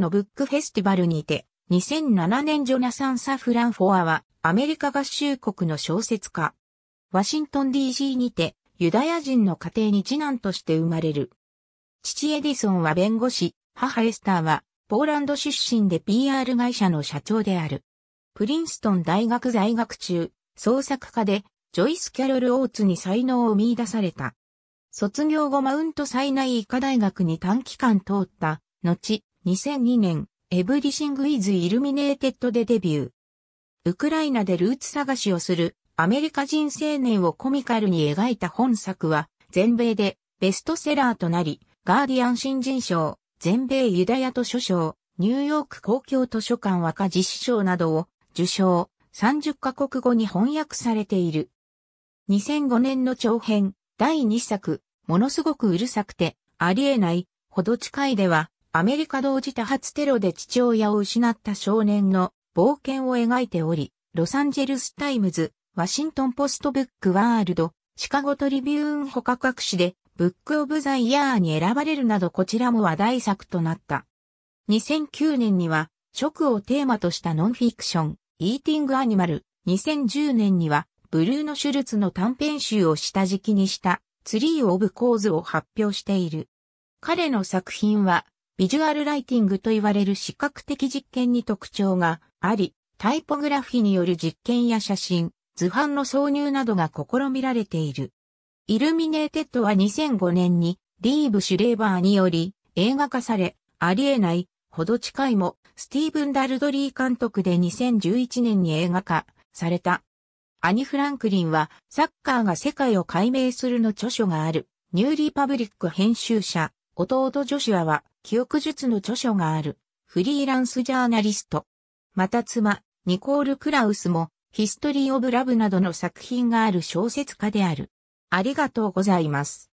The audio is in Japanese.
のブックフェスティバルにて、2007年ジョナサン・サフランフォアは、アメリカ合衆国の小説家。ワシントン DC にて、ユダヤ人の家庭に次男として生まれる。父エディソンは弁護士、母エスターは、ポーランド出身で PR 会社の社長である。プリンストン大学在学中、創作家で、ジョイス・キャロル・オーツに才能を見出された。卒業後マウントサイナイ医科大学に短期間通った、後、2002年、エブリシング・イズ・イルミネーテッドでデビュー。ウクライナでルーツ探しをするアメリカ人青年をコミカルに描いた本作は、全米でベストセラーとなり、ガーディアン新人賞、全米ユダヤ図書賞、ニューヨーク公共図書館若実施賞などを受賞、30カ国語に翻訳されている。2005年の長編、第2作、ものすごくうるさくて、ありえない、ほど近いでは、アメリカ同時多発テロで父親を失った少年の冒険を描いており、ロサンゼルスタイムズ、ワシントンポストブックワールド、シカゴトリビューン他各紙でブックオブザイヤーに選ばれるなどこちらも話題作となった。2009年には食をテーマとしたノンフィクション、イーティングアニマル、2010年にはブルーノ・シュルツの短編集を下敷きにしたツリー・オブ・コーズを発表している。彼の作品はビジュアルライティングと言われる視覚的実験に特徴があり、タイポグラフィによる実験や写真、図版の挿入などが試みられている。イルミネーテッドは2005年にリーブ・シュレーバーにより映画化され、ありえないほど近いもスティーブン・ダルドリー監督で2011年に映画化された。アニ・フランクリンはサッカーが世界を解明するの著書があるニューリーパブリック編集者、弟ジョシュアは記憶術の著書がある、フリーランスジャーナリスト。また妻、ニコール・クラウスも、ヒストリー・オブ・ラブなどの作品がある小説家である。ありがとうございます。